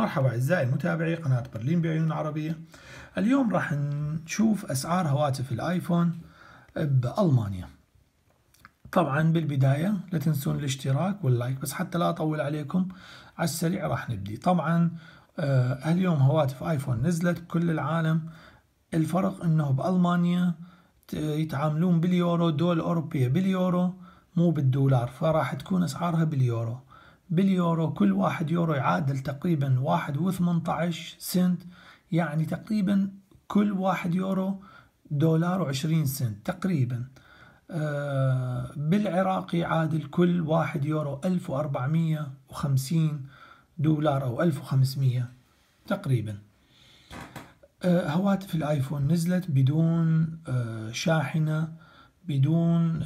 مرحبا أعزائي متابعي قناة برلين بعيون عربية اليوم راح نشوف أسعار هواتف الآيفون بألمانيا طبعا بالبداية لا تنسون الاشتراك واللايك بس حتى لا أطول عليكم على السريع راح نبدي طبعا آه، اليوم هواتف آيفون نزلت بكل العالم الفرق أنه بألمانيا يتعاملون باليورو دول أوروبية باليورو مو بالدولار فراح تكون أسعارها باليورو باليورو كل واحد يورو يعادل تقريبا واحد وثمنتعش سنت يعني تقريبا كل واحد يورو دولار وعشرين سنت تقريبا آه، بالعراق يعادل كل واحد يورو ألف وأربعمية وخمسين دولار أو ألف وخمسمية تقريبا آه، هواتف الآيفون نزلت بدون آه، شاحنة بدون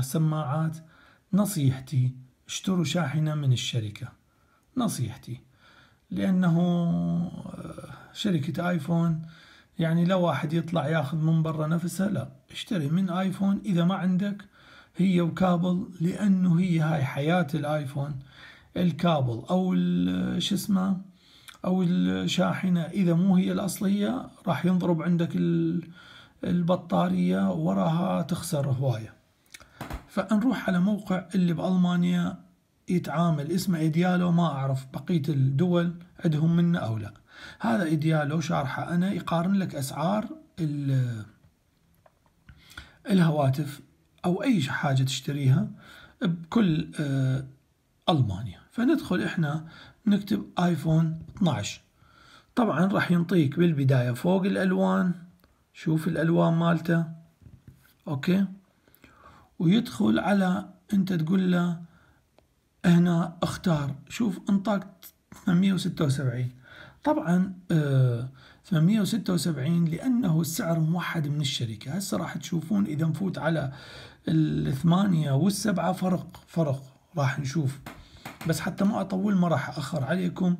سماعات نصيحتي اشتروا شاحنة من الشركة نصيحتي لأنه آه، شركة آيفون يعني لو واحد يطلع ياخذ من برا نفسها لا اشتري من آيفون إذا ما عندك هي وكابل لأنه هي هاي حياة الآيفون الكابل أو آه، شو اسمه أو الشاحنة آه، إذا مو هي الأصلية راح ينضرب عندك البطارية وراها تخسر هواية فنروح على موقع اللي بألمانيا يتعامل اسمه ايديالو ما أعرف بقية الدول عندهم منه أو لا هذا ايديالو شارحه أنا يقارن لك أسعار الهواتف أو أي حاجة تشتريها بكل آه، ألمانيا فندخل إحنا نكتب آيفون 12 طبعا راح ينطيك بالبداية فوق الألوان شوف الألوان مالته أوكي ويدخل على انت تقول له هنا اختار شوف انطاك 876 طبعا آه 876 لانه السعر موحد من الشركه هسه راح تشوفون اذا نفوت على الثمانية والسبعة فرق فرق راح نشوف بس حتى ما اطول ما راح اخر عليكم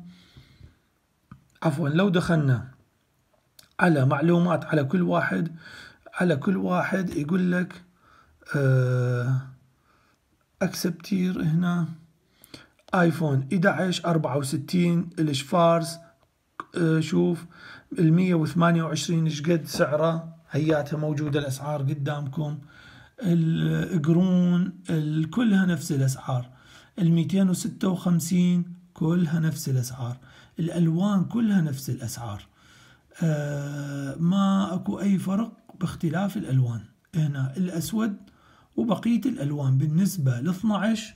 عفوا لو دخلنا على معلومات على كل واحد على كل واحد يقول لك آه، اكسبتير هنا ايفون 11 64 الش فارس آه، شوف ال 128 ايش قد سعره هياتها موجوده الاسعار قدامكم القرون كلها نفس الاسعار ال 256 كلها نفس الاسعار الالوان كلها نفس الاسعار آه، ما اكو اي فرق باختلاف الالوان هنا الاسود وبقية الألوان بالنسبة ل 12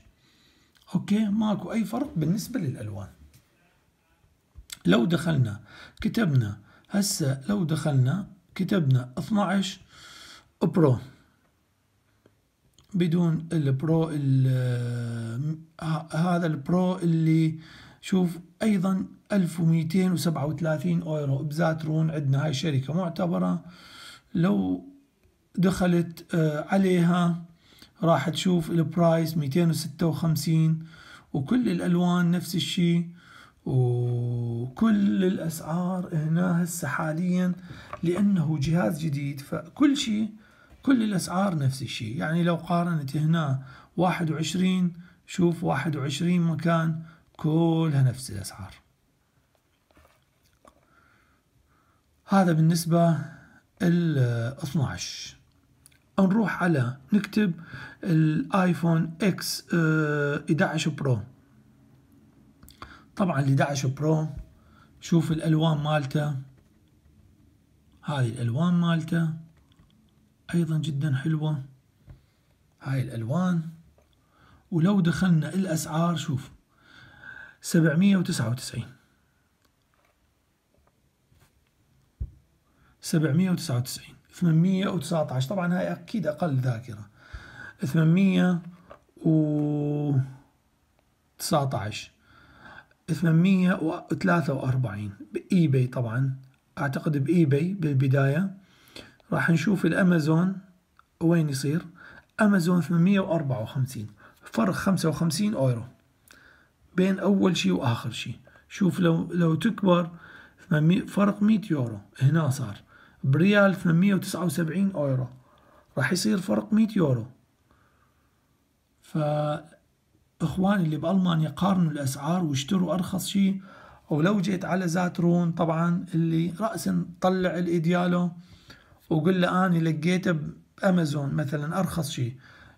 أوكي ماكو أي فرق بالنسبة للألوان لو دخلنا كتبنا هسه لو دخلنا كتبنا 12 برو بدون البرو آه، هذا البرو اللي شوف ايضا 1237 اورو بزاترون عندنا هاي شركه معتبره لو دخلت آه، عليها راح تشوف البرايس 256 وكل الالوان نفس الشيء وكل الاسعار هنا هسه حاليا لانه جهاز جديد فكل شيء كل الاسعار نفس الشيء يعني لو قارنت هنا 21 شوف 21 مكان كلها نفس الاسعار هذا بالنسبة ال 12 نروح على نكتب الايفون اكس 11 برو طبعا ال 11 برو شوف الالوان مالته هاي الالوان مالته ايضا جدا حلوه هاي الالوان ولو دخلنا الاسعار شوف 799 799 819 طبعا هاي أكيد أقل ذاكرة 819 843 بإي باي طبعا أعتقد بإي باي بالبداية راح نشوف الأمازون وين يصير أمازون 854 فرق 55 أورو بين أول شيء وآخر شيء شوف لو لو تكبر فرق 100 يورو هنا صار بريال 879 اورو راح يصير فرق 100 يورو فاخواني اللي بالمانيا قارنوا الاسعار واشتروا ارخص شيء ولو جيت على زاترون طبعا اللي راسا طلع الايديالو وقل له اني لقيته بامازون مثلا ارخص شيء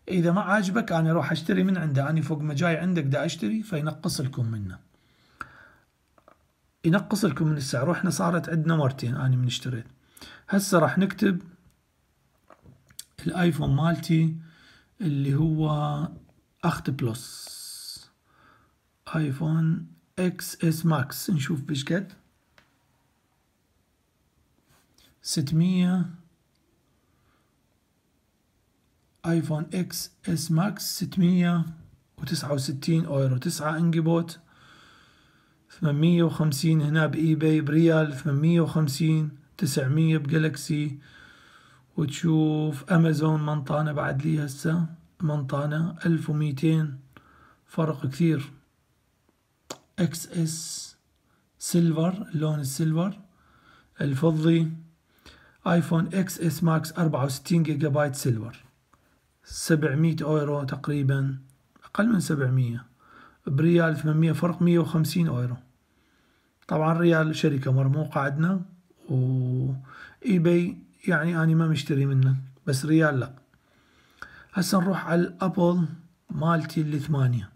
اذا ما عاجبك انا اروح اشتري من عنده انا فوق ما جاي عندك دا اشتري فينقص لكم منه ينقص لكم من السعر واحنا صارت عندنا مرتين انا من اشتريت هسه راح نكتب الايفون مالتي اللي هو اخت بلس ايفون اكس اس ماكس نشوف بشقد ستمية ايفون اكس اس ماكس ستمية وتسعة وستين اورو تسعة انجيبوت ثمانمية وخمسين هنا باي باي بريال ثمانمية وخمسين 900 بجالكسي وتشوف امازون منطانة بعد لي هسه منطانة 1200 فرق كثير اكس اس سيلفر اللون السيلفر الفضي ايفون اكس اس ماكس 64 جيجا بايت سيلفر 700 اورو تقريبا اقل من 700 بريال 800 فرق 150 اورو طبعا ريال شركة مرموقة عندنا واي باي يعني أنا ما مشتري منه بس ريال لا هسه نروح على الأبل مالتي اللي ثمانية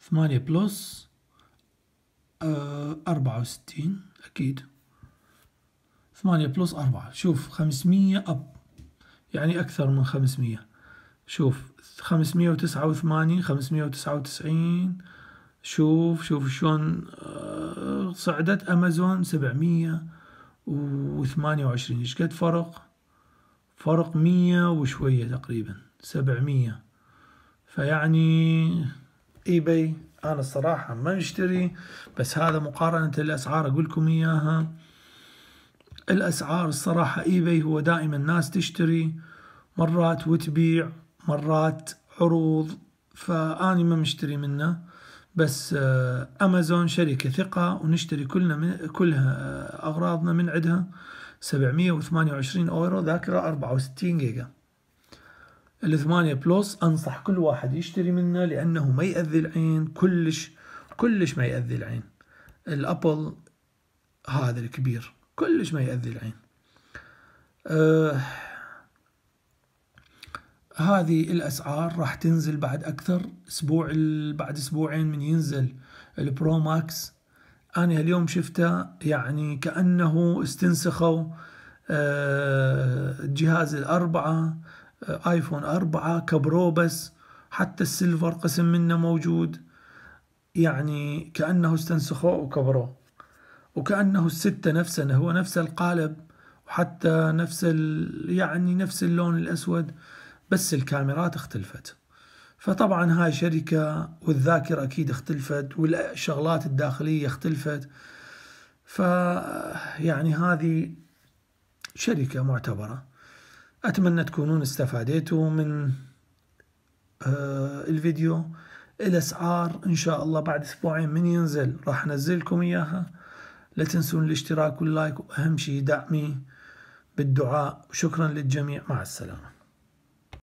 ثمانية بلس آه، أربعة وستين أكيد ثمانية بلس أربعة شوف خمسمية أب يعني أكثر من خمسمية شوف خمسمية وتسعة وثمانين خمسمية وتسعة وتسعين شوف شوف شلون آه، صعدت امازون سبعمية وثمانية وعشرين ايش قد فرق فرق مية وشوية تقريبا سبعمية فيعني ايباي انا الصراحة ما اشتري بس هذا مقارنة الاسعار اقول لكم اياها الاسعار الصراحة ايباي هو دائما الناس تشتري مرات وتبيع مرات عروض فاني ما مشتري منه بس آه، امازون شركه ثقه ونشتري كلنا من كلها آه، اغراضنا من عندها 728 اورو ذاكره 64 جيجا الثمانية بلس انصح كل واحد يشتري منه لانه ما ياذي العين كلش كلش ما ياذي العين الابل هذا الكبير كلش ما ياذي العين أه هذه الاسعار راح تنزل بعد اكثر اسبوع بعد اسبوعين من ينزل البرو ماكس انا اليوم شفته يعني كانه استنسخوا آه، جهاز الاربعه آه، ايفون أربعة كبرو بس حتى السيلفر قسم منه موجود يعني كأنه استنسخوه وكبروه وكأنه الستة نفسه هو نفس القالب وحتى نفس ال يعني نفس اللون الأسود بس الكاميرات اختلفت فطبعا هاي شركة والذاكرة أكيد اختلفت والشغلات الداخلية اختلفت يعني هذه شركة معتبرة أتمنى تكونون استفادتوا من آه، الفيديو الأسعار إن شاء الله بعد أسبوعين من ينزل راح أنزلكم إياها لا تنسون الاشتراك واللايك وأهم شيء دعمي بالدعاء وشكرا للجميع مع السلامة